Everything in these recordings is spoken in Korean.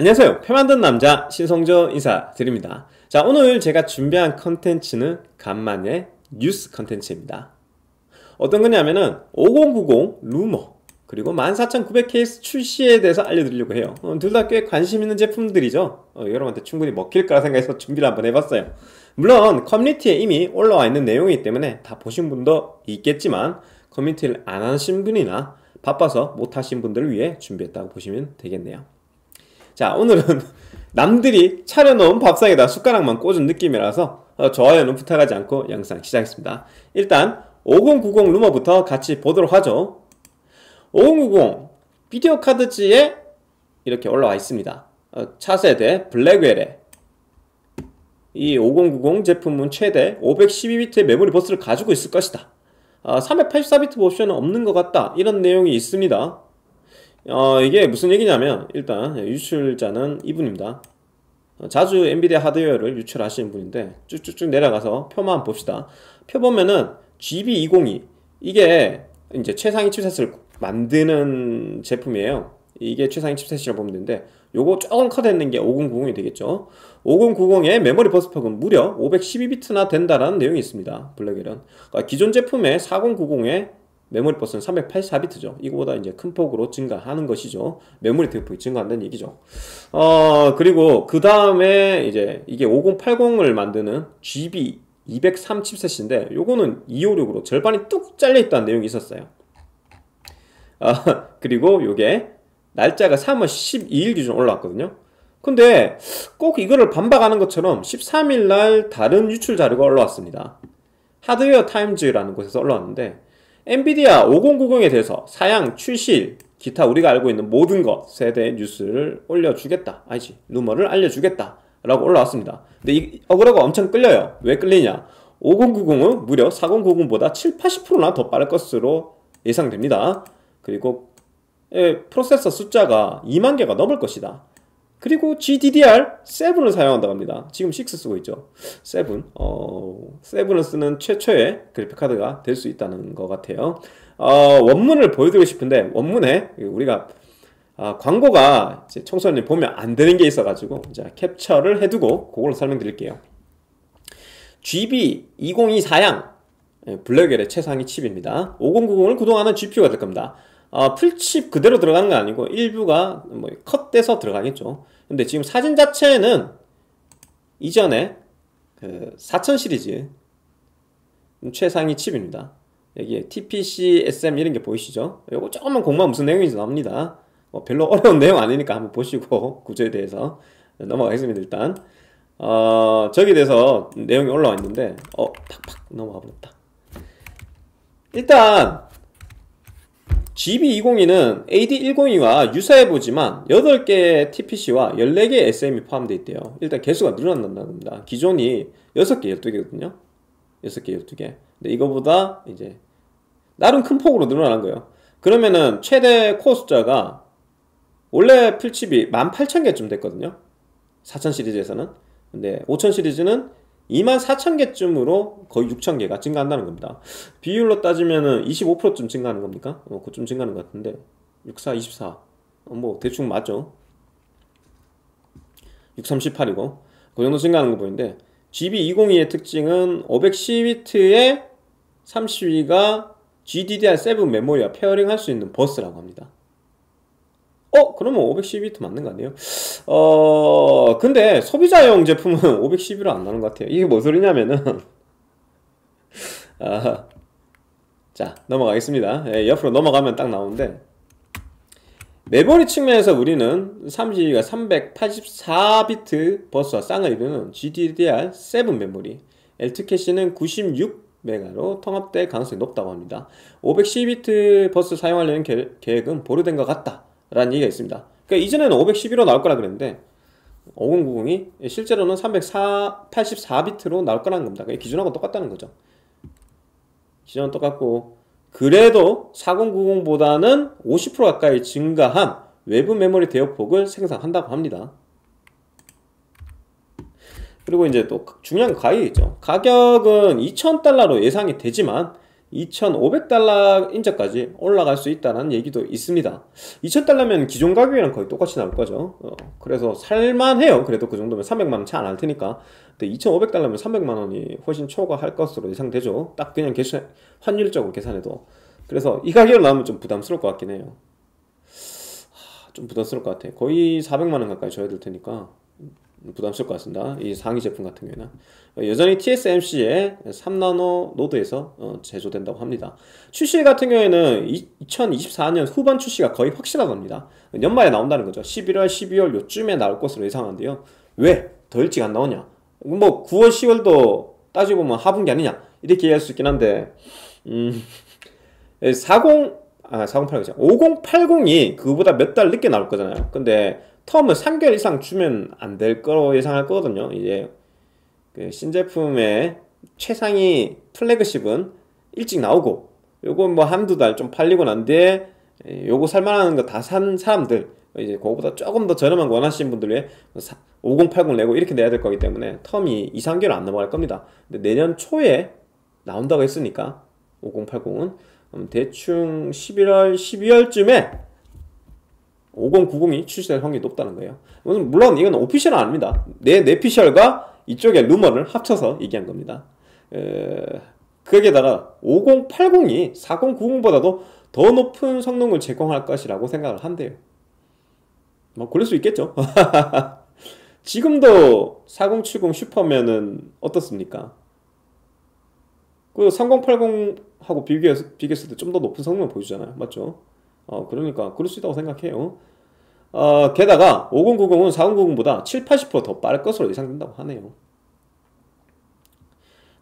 안녕하세요. 표 만든 남자 신성조 인사드립니다. 자, 오늘 제가 준비한 컨텐츠는 간만에 뉴스 컨텐츠입니다. 어떤 거냐면은 5090 루머 그리고 1 4 9 0 0 케이스 출시에 대해서 알려드리려고 해요. 어, 둘다 꽤 관심 있는 제품들이죠. 어, 여러분한테 충분히 먹힐 거라 생각해서 준비를 한번 해봤어요. 물론 커뮤니티에 이미 올라와 있는 내용이기 때문에 다 보신 분도 있겠지만 커뮤니티를 안 하신 분이나 바빠서 못 하신 분들을 위해 준비했다고 보시면 되겠네요. 자 오늘은 남들이 차려놓은 밥상에다 숟가락만 꽂은 느낌이라서 어, 좋아요는 부탁하지 않고 영상 시작했습니다. 일단 5090 루머부터 같이 보도록 하죠. 5090 비디오 카드지에 이렇게 올라와 있습니다. 어, 차세대 블랙웰에 이 5090 제품은 최대 512비트의 메모리 버스를 가지고 있을 것이다. 어, 384비트 옵션은 없는 것 같다. 이런 내용이 있습니다. 어, 이게 무슨 얘기냐면 일단 예, 유출자는 이분입니다. 어, 자주 엔비디아 하드웨어를 유출하시는 분인데 쭉쭉쭉 내려가서 표만 봅시다. 표 보면은 GB202 이게 이제 최상위 칩셋을 만드는 제품이에요. 이게 최상위 칩셋이라고 보면 되는데 요거 조금 커되는게 5090이 되겠죠 5090의 메모리 버스폭은 무려 512비트나 된다라는 내용이 있습니다 블랙엘은 그러니까 기존 제품의 4090의 메모리 버스는 384비트죠. 이거보다 이제 큰 폭으로 증가하는 것이죠. 메모리 대폭이 증가한다는 얘기죠. 어, 그리고 그 다음에 이제 이게 5080을 만드는 GB 203 칩셋인데 요거는 256으로 절반이 뚝 잘려있다는 내용이 있었어요. 아, 그리고 요게 날짜가 3월 12일 기준 올라왔거든요. 근데 꼭 이거를 반박하는 것처럼 13일 날 다른 유출 자료가 올라왔습니다. 하드웨어 타임즈라는 곳에서 올라왔는데 엔비디아 5090에 대해서 사양, 출시, 기타 우리가 알고 있는 모든 것에 대해 뉴스를 올려주겠다. 아니지, 루머를 알려주겠다. 라고 올라왔습니다. 근데 이 어그로가 엄청 끌려요. 왜 끌리냐? 5090은 무려 4090보다 7, 80%나 더 빠를 것으로 예상됩니다. 그리고 예, 프로세서 숫자가 2만 개가 넘을 것이다. 그리고 GDDR7을 사용한다고 합니다. 지금 6 쓰고 있죠. 7. 어, 7을 쓰는 최초의 그래픽카드가 될 수 있다는 것 같아요. 어, 원문을 보여드리고 싶은데, 원문에 우리가 아, 광고가 청소년이 보면 안 되는 게 있어가지고 자, 캡처를 해두고 그걸로 설명드릴게요. GB2024양 예, 블랙웰의 최상위 칩입니다. 5090을 구동하는 GPU가 될 겁니다. 어, 풀칩 그대로 들어간 건 아니고 일부가 뭐 컷돼서 들어가겠죠. 근데 지금 사진 자체는 이전에 그4000 시리즈 최상위 칩입니다. 여기에 TPC, SM 이런 게 보이시죠? 요거 조금만 공만 무슨 내용인지 나옵니다. 뭐 별로 어려운 내용 아니니까 한번 보시고 구조에 대해서 넘어가겠습니다 일단 어, 저기 대해서 내용이 올라와 있는데 어 팍팍 넘어가 버렸다 일단 GB202는 AD102와 유사해보지만 8개의 TPC와 14개의 SM이 e 포함되어 있대요. 일단 개수가 늘어난다는 겁니다. 기존이 6개, 12개거든요. 6개, 12개. 근데 이거보다 이제 나름 큰 폭으로 늘어난 거예요. 그러면은 최대 코어 숫자가 원래 필칩이 18,000개쯤 됐거든요. 4000 시리즈에서는. 근데 5000 시리즈는 2만 4천 개쯤으로 거의 6천 개가 증가한다는 겁니다. 비율로 따지면은 25%쯤 증가하는 겁니까? 어, 그쯤 증가하는 것 같은데 64, 24. 어, 뭐 대충 맞죠? 6, 38이고 그 정도 증가하는 거 보이는데 GB202의 특징은 510위트에 32가 GDDR7 메모리와 페어링할 수 있는 버스라고 합니다. 어? 그러면 512트 맞는 거 아니에요? 어, 근데 소비자용 제품은 512로 안 나오는 것 같아요. 이게 뭔 소리냐면은, 아, 자, 넘어가겠습니다. 예, 옆으로 넘어가면 딱 나오는데, 메모리 측면에서 우리는 32가 384비트 버스와 쌍을 이루는 GDDR7 메모리, L2 캐시는 96 메가로 통합될 가능성이 높다고 합니다. 512비트 버스 사용하려는 계획은 보류된 것 같다. 라는 얘기가 있습니다. 그러니까 이전에는 511로 나올 거라 그랬는데 5090이 실제로는 384비트로 나올 거라는 겁니다. 그러 그러니까 기준하고 똑같다는 거죠. 기준은 똑같고 그래도 4090보다는 50% 가까이 증가한 외부 메모리 대역폭을 생산한다고 합니다. 그리고 이제 또 중요한 가격이 있죠. 가격은 2,000달러로 예상이 되지만 2,500달러 인자까지 올라갈 수 있다는 얘기도 있습니다 2,000달러면 기존 가격이랑 거의 똑같이 나올 거죠 어, 그래서 살만해요 그래도 그 정도면 300만원 차 안 할 테니까 근데 2,500달러면 300만원이 훨씬 초과할 것으로 예상되죠 딱 그냥 계산, 환율적으로 계산해도 그래서 이 가격으로 나오면 좀 부담스러울 것 같긴 해요 하, 좀 부담스러울 것 같아요 거의 400만원 가까이 줘야 될 테니까 부담스럽울것 같습니다. 이 상위 제품 같은 경우에는 여전히 TSMC의 3나노 노드에서 어, 제조된다고 합니다. 출시 같은 경우에는 2024년 후반 출시가 거의 확실하답니다. 연말에 나온다는 거죠. 11월, 12월 요쯤에 나올 것으로 예상하는데요. 왜 더 일찍 안 나오냐? 뭐 9월, 10월도 따지고 보면 하분기 아니냐? 이렇게 이해할 수 있긴 한데 음, 40, 아, 4080이죠. 5080이 그거보다 몇 달 늦게 나올 거잖아요. 근데 텀을 3개월 이상 주면 안 될 거로 예상할 거거든요. 이제 그 신제품의 최상위 플래그십은 일찍 나오고 요건 뭐 한두 달 좀 팔리고 난 뒤에 요거 살만한 거 다 산 사람들 이제 그거보다 조금 더 저렴한 거 원하시는 분들 위해 5080 내고 이렇게 내야 될 거기 때문에 텀이 2, 3개월 안 넘어갈 겁니다. 근데 내년 초에 나온다고 했으니까 5080은 음, 대충 11월, 12월쯤에 5090이 출시될 확률이 높다는 거예요. 물론 이건 오피셜은 아닙니다. 내 내피셜과 이쪽의 루머를 합쳐서 얘기한 겁니다. 에... 거기에다가 5080이 4090보다도 더 높은 성능을 제공할 것이라고 생각을 한대요. 뭐 그럴 수 있겠죠. 지금도 4070 슈퍼면은 어떻습니까? 그 3080하고 비교해서 비교했을 때 좀 더 높은 성능을 보여주잖아요. 맞죠? 어, 그러니까 그럴 수 있다고 생각해요. 어, 게다가 5090은 4090보다 7, 80%더 빠를 것으로 예상된다고 하네요.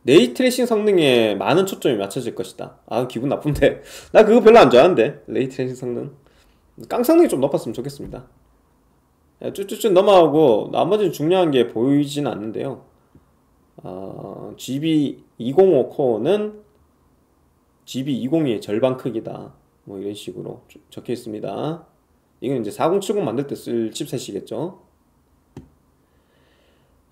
레이트레이싱 성능에 많은 초점이 맞춰질 것이다. 아 기분 나쁜데 나 그거 별로 안 좋아하는데 레이트레이싱 성능 깡 성능이 좀 높았으면 좋겠습니다. 예, 쭈쭈쭈 넘어가고 나머지는 중요한 게 보이진 않는데요. 어, GB205 코어는 GB202의 절반 크기다. 뭐 이런 식으로 적혀 있습니다. 이건 이제 4070 만들 때 쓸 칩셋이겠죠.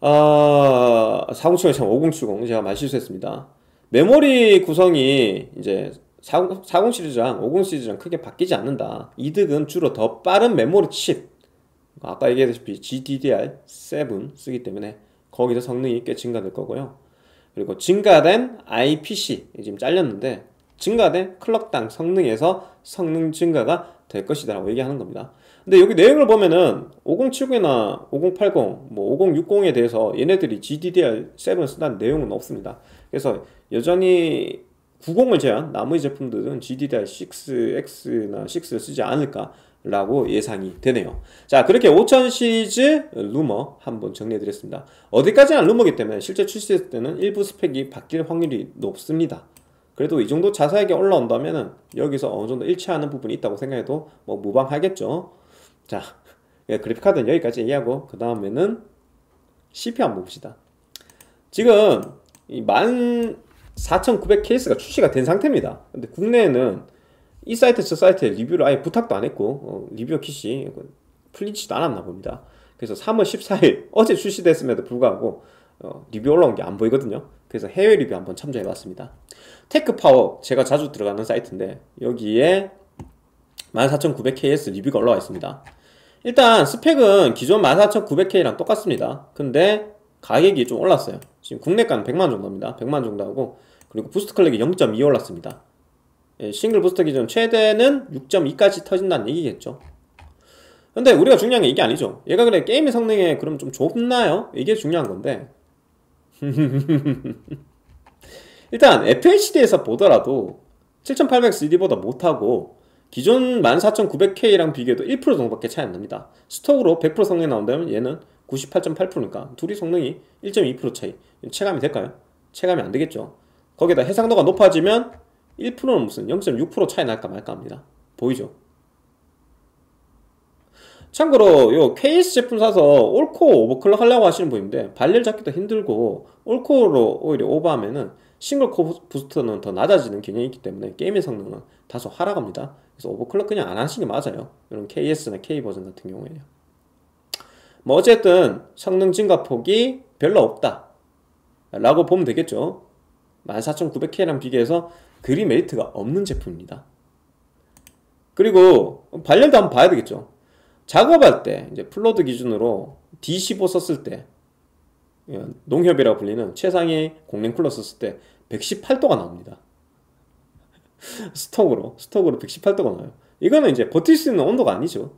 아, 4070이 참5070 제가 말 실수했습니다. 메모리 구성이 이제 40, 40 시리즈랑 50 시리즈랑 크게 바뀌지 않는다. 이득은 주로 더 빠른 메모리 칩. 아까 얘기했다시피 GDDR7 쓰기 때문에 거기서 성능이 꽤 증가될 거고요. 그리고 증가된 IPC 지금 잘렸는데 증가된 클럭당 성능에서 성능 증가가 될 것이다 라고 얘기하는 겁니다 근데 여기 내용을 보면은 5070이나 5080, 뭐 5060에 대해서 얘네들이 GDDR7 쓰다는 내용은 없습니다 그래서 여전히 90을 제한 나머지 제품들은 GDDR6X나 6를 쓰지 않을까 라고 예상이 되네요 자 그렇게 5000 시리즈 루머 한번 정리해 드렸습니다 어디까지나 루머기 때문에 실제 출시했을 때는 일부 스펙이 바뀔 확률이 높습니다 그래도 이 정도 자사하게 올라온다면은 여기서 어느 정도 일치하는 부분이 있다고 생각해도 뭐 무방하겠죠. 자, 예, 그래픽카드는 여기까지 얘기하고 그 다음에는 CPU 한번 봅시다. 지금 이 14,900K가 출시가 된 상태입니다. 근데 국내에는 이 사이트 저 사이트에 리뷰를 아예 부탁도 안 했고 어, 리뷰 킷이 풀리지도 않았나 봅니다. 그래서 3월 14일 어제 출시됐음에도 불구하고 어, 리뷰 올라온 게 안 보이거든요. 그래서 해외 리뷰 한번 참조해봤습니다. 테크파워 제가 자주 들어가는 사이트인데 여기에 14900KS 리뷰가 올라와 있습니다 일단 스펙은 기존 14900K랑 똑같습니다 근데 가격이 좀 올랐어요 지금 국내가는 100만 정도입니다 100만 정도 하고 그리고 부스트 클릭이0.2 올랐습니다 예, 싱글 부스터 기준 최대는 6.2까지 터진다는 얘기겠죠 근데 우리가 중요한 게 이게 아니죠 얘가 그래 게임의 성능에 그럼 좀 좁나요? 이게 중요한 건데 일단 FHD에서 보더라도 7800CD보다 못하고 기존 14900K랑 비교해도 1% 정도밖에 차이 안 납니다 스톡으로 100% 성능이 나온다면 얘는 98.8%니까 둘이 성능이 1.2% 차이 체감이 될까요? 체감이 안 되겠죠 거기다 해상도가 높아지면 1%는 무슨 0.6% 차이 날까 말까 합니다 보이죠? 참고로 요 KS 제품 사서 올코어 오버클럭 하려고 하시는 분인데 발열 잡기도 힘들고 올코어로 오히려 오버하면은 싱글코 부스트는 더 낮아지는 경향이 있기 때문에 게임의 성능은 다소 하락합니다. 그래서 오버클럭 그냥 안 하시는 게 맞아요. 이런 KS나 K 버전 같은 경우에요. 뭐 어쨌든 성능 증가 폭이 별로 없다. 라고 보면 되겠죠. 14900K랑 비교해서 그리 메리트가 없는 제품입니다. 그리고 발열도 한번 봐야 되겠죠. 작업할 때 이제 플러드 기준으로 D15 썼을 때 예, 농협이라고 불리는 최상위 공랭쿨러 썼을 때 118도가 나옵니다. 스톡으로 스톡으로 118도가 나요. 이거는 이제 버틸 수 있는 온도가 아니죠.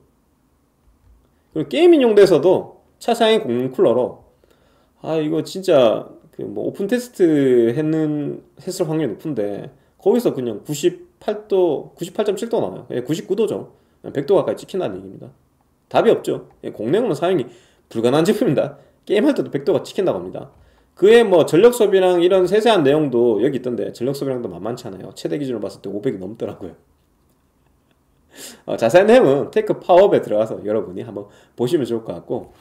그리고 게이밍용돼서도 차상위 공랭 쿨러로 아 이거 진짜 그뭐 오픈 테스트 했는 했을 확률이 높은데 거기서 그냥 98도 98.7도 나와요. 99도죠. 예, 100도 예, 가까이 찍힌다는 얘기입니다. 답이 없죠. 예, 공냉으로 사용이 불가능한 제품입니다. 게임할 때도 백도가 찍힌다고 합니다. 그의 뭐 전력 소비랑 이런 세세한 내용도 여기 있던데 전력 소비량도 만만치 않아요. 최대 기준으로 봤을 때 500이 넘더라고요. 어, 자세한 내용은 테크 파업에 들어가서 여러분이 한번 보시면 좋을 것 같고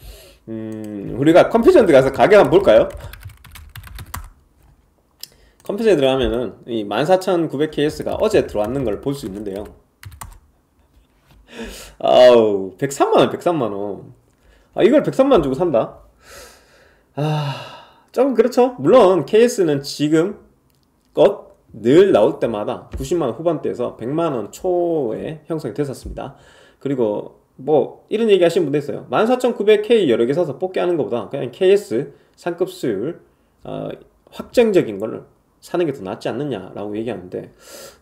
음, 우리가 컴퓨전드 가서 가격 한번 볼까요? 컴퓨터에 들어가면은 이 14900KS가 어제 들어왔는 걸 볼 수 있는데요. 아우 103만원 103만원 아 이걸 103만원 주고 산다 아 조금 그렇죠 물론 KS는 지금 껏늘 나올 때마다 90만원 후반대에서 100만원 초에 형성이 됐었습니다 그리고 뭐 이런 얘기 하시는 분도 있어요 14,900K 여러 개 사서 뽑게 하는 것보다 그냥 KS 상급 수율 어, 확정적인 걸로 사는 게 더 낫지 않느냐라고 얘기하는데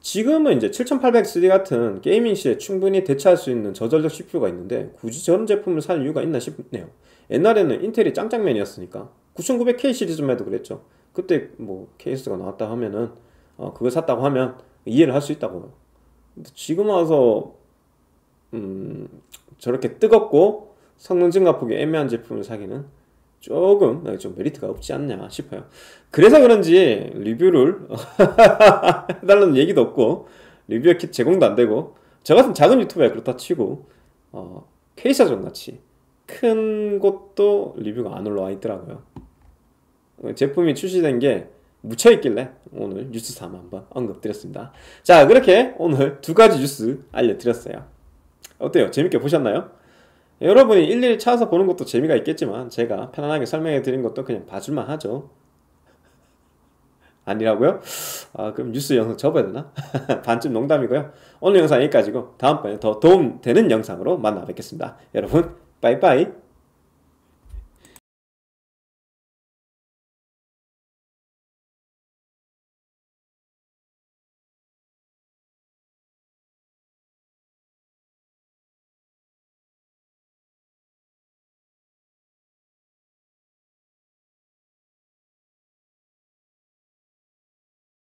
지금은 이제 7800CD 같은 게이밍 시에 충분히 대체할 수 있는 저전력 CPU가 있는데 굳이 저런 제품을 살 이유가 있나 싶네요. 옛날에는 인텔이 짱짱맨이었으니까 9900K 시리즈만 해도 그랬죠. 그때 뭐 케이스가 나왔다 하면은 어, 그걸 샀다고 하면 이해를 할 수 있다고. 근데 지금 와서 음, 저렇게 뜨겁고 성능 증가 폭이 애매한 제품을 사기는 조금 네, 좀 메리트가 없지 않냐 싶어요. 그래서 그런지 리뷰를 해달라는 얘기도 없고 리뷰 킷 제공도 안 되고 저 같은 작은 유튜버에 그렇다 치고 어, 케이사전 같이 큰 곳도 리뷰가 안 올라와 있더라고요. 제품이 출시된 게 묻혀 있길래 오늘 뉴스 삼아 한번 언급드렸습니다. 자 그렇게 오늘 두 가지 뉴스 알려드렸어요. 어때요? 재밌게 보셨나요? 여러분이 일일이 찾아서 보는 것도 재미가 있겠지만 제가 편안하게 설명해 드린 것도 그냥 봐줄만 하죠. 아니라고요? 아, 그럼 뉴스 영상 접어야 되나? 반쯤 농담이고요. 오늘 영상 여기까지고 다음번에 더 도움되는 영상으로 만나 뵙겠습니다. 여러분 빠이빠이